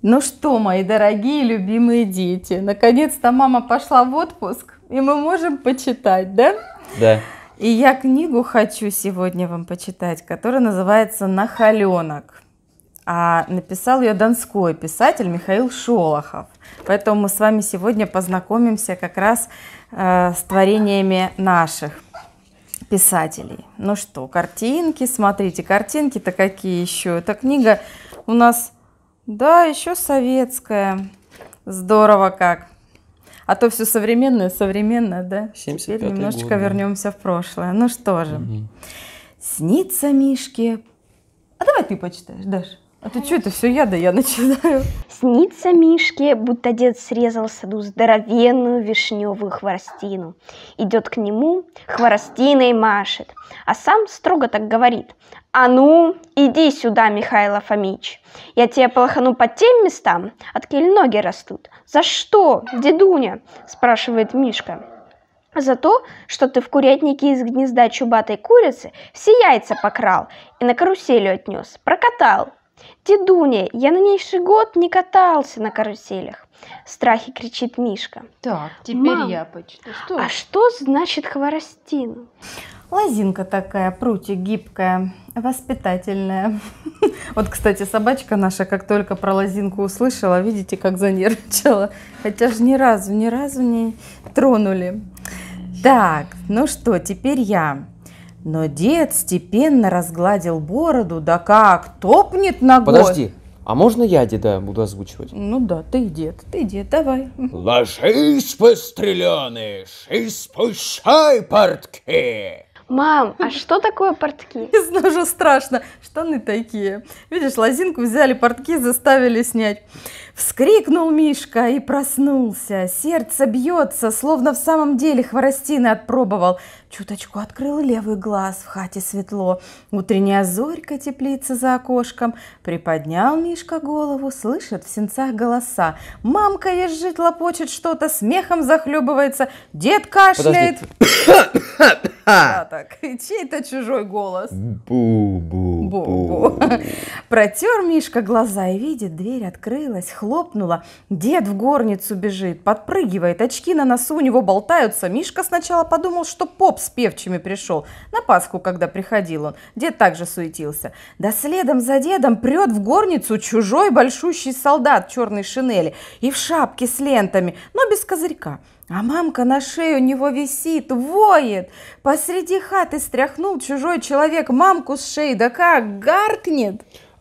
Ну что, мои дорогие любимые дети, наконец-то мама пошла в отпуск, и мы можем почитать, да? Да. И я книгу хочу сегодня вам почитать, которая называется «Нахаленок». А написал ее донской писатель Михаил Шолохов. Поэтому мы с вами сегодня познакомимся как раз э, с творениями наших писателей. Ну что, картинки, смотрите, картинки-то какие еще. Эта книга у нас да, еще советская. Здорово как. А то все современное, современное, да? Теперь немножечко год, вернемся да. в прошлое. Ну что же. Угу. Снится Мишке. А давай ты почитаешь, Даш. А ты что, это все я, да я начинаю. Снится Мишке, будто дед срезал в саду здоровенную вишневую хворостину. Идет к нему, хворостиной машет, а сам строго так говорит. А ну, иди сюда, Михаил Фомич. Я тебя полохану по тем местам, от кель ноги растут. За что, дедуня? спрашивает Мишка. За то, что ты в курятнике из гнезда чубатой курицы все яйца покрал и на каруселю отнес, прокатал, «Дедуня, я на нейший год не катался на каруселях!» Страхи кричит Мишка. Так, теперь Мам, я почитаю. Что? А что значит хворостин? Лозинка такая, прутик гибкая, воспитательная. Вот, кстати, собачка наша, как только про лозинку услышала, видите, как занервничала. Хотя же ни разу, ни разу не тронули. Так, ну что, теперь я. Но дед степенно разгладил бороду, да как, топнет ногой. Подожди, а можно я деда буду озвучивать? Ну да, ты дед, ты дед, давай. Ложись, постреленыш, и спущай портки. Мам, а что такое портки? Уже страшно, штаны такие. Видишь, лозинку взяли, портки заставили снять. Вскрикнул Мишка и проснулся. Сердце бьется, словно в самом деле хворостины отпробовал. Чуточку открыл левый глаз, в хате светло. Утренняя зорька теплится за окошком. Приподнял Мишка голову, слышит в сенцах голоса. Мамка визжит, лопочет что-то, смехом захлебывается. Дед кашляет. Подожди. Да, так. Чей-то чужой голос. Бу-бу-бу. Протер Мишка глаза и видит, дверь открылась, хлопнула. Дед в горницу бежит, подпрыгивает, очки на носу у него болтаются. Мишка сначала подумал, что поп с певчими пришел. На Пасху, когда приходил он, дед также суетился. Да следом за дедом прет в горницу чужой большущий солдат в черной шинели и в шапке с лентами, но без козырька. А мамка на шее у него висит, воет. Посреди хаты стряхнул чужой человек мамку с шеи, да как гаркнет.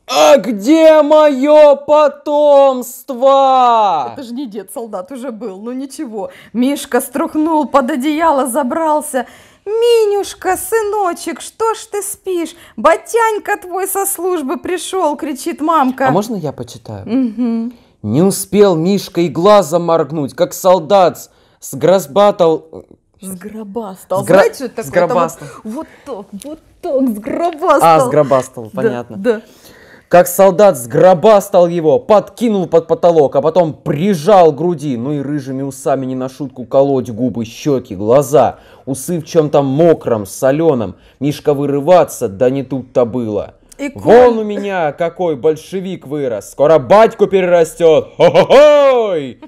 А где мое потомство? Это же не дед, солдат уже был, ну ничего. Мишка струхнул, под одеяло забрался. «Минюшка, сыночек, что ж ты спишь? Батянька твой со службы пришел!» – кричит мамка. А можно я почитаю? Угу. Не успел Мишка и глазом моргнуть, как солдат сгрозбатал... Э, сгробастал. Сгра... Знаете, что это такое? Сгробастал. вот, так, вот так, сгробастал. А, сгробастал, понятно. Да, да. Как солдат сгробастал его, подкинул под потолок, а потом прижал груди, ну и рыжими усами не на шутку колоть губы, щеки, глаза, усы в чем-то мокром, соленом. Мишка вырываться, да не тут-то было. И Вон у меня какой большевик вырос, скоро батьку перерастет, хо-хо-хой!